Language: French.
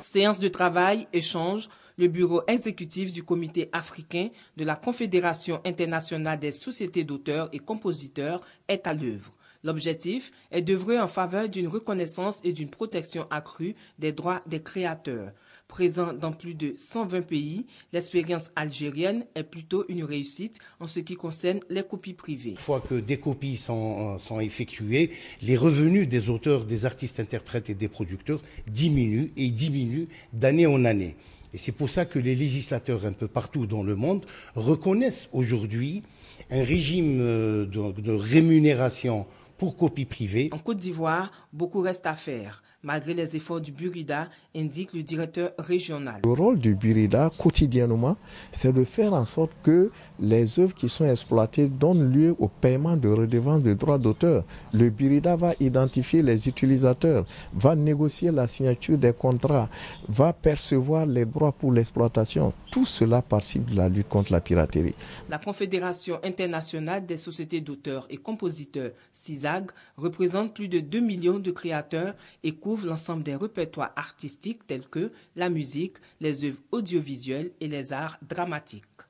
Séance de travail, échange, le bureau exécutif du comité africain de la Confédération internationale des sociétés d'auteurs et compositeurs est à l'œuvre. L'objectif est d'œuvrer en faveur d'une reconnaissance et d'une protection accrue des droits des créateurs. Présent dans plus de 120 pays, l'expérience algérienne est plutôt une réussite en ce qui concerne les copies privées. Une fois que des copies sont, euh, sont effectuées, les revenus des auteurs, des artistes, interprètes et des producteurs diminuent et diminuent d'année en année. Et c'est pour ça que les législateurs un peu partout dans le monde reconnaissent aujourd'hui un régime euh, de, rémunération pour copies privées. En Côte d'Ivoire, beaucoup reste à faire malgré les efforts du Burida, indique le directeur régional. Le rôle du Burida quotidiennement, c'est de faire en sorte que les œuvres qui sont exploitées donnent lieu au paiement de redevances de droits d'auteur. Le Burida va identifier les utilisateurs, va négocier la signature des contrats, va percevoir les droits pour l'exploitation. Tout cela participe de la lutte contre la piraterie. La Confédération internationale des sociétés d'auteurs et compositeurs, CISAG, représente plus de 2 millions de créateurs et l'ensemble des répertoires artistiques tels que la musique, les œuvres audiovisuelles et les arts dramatiques.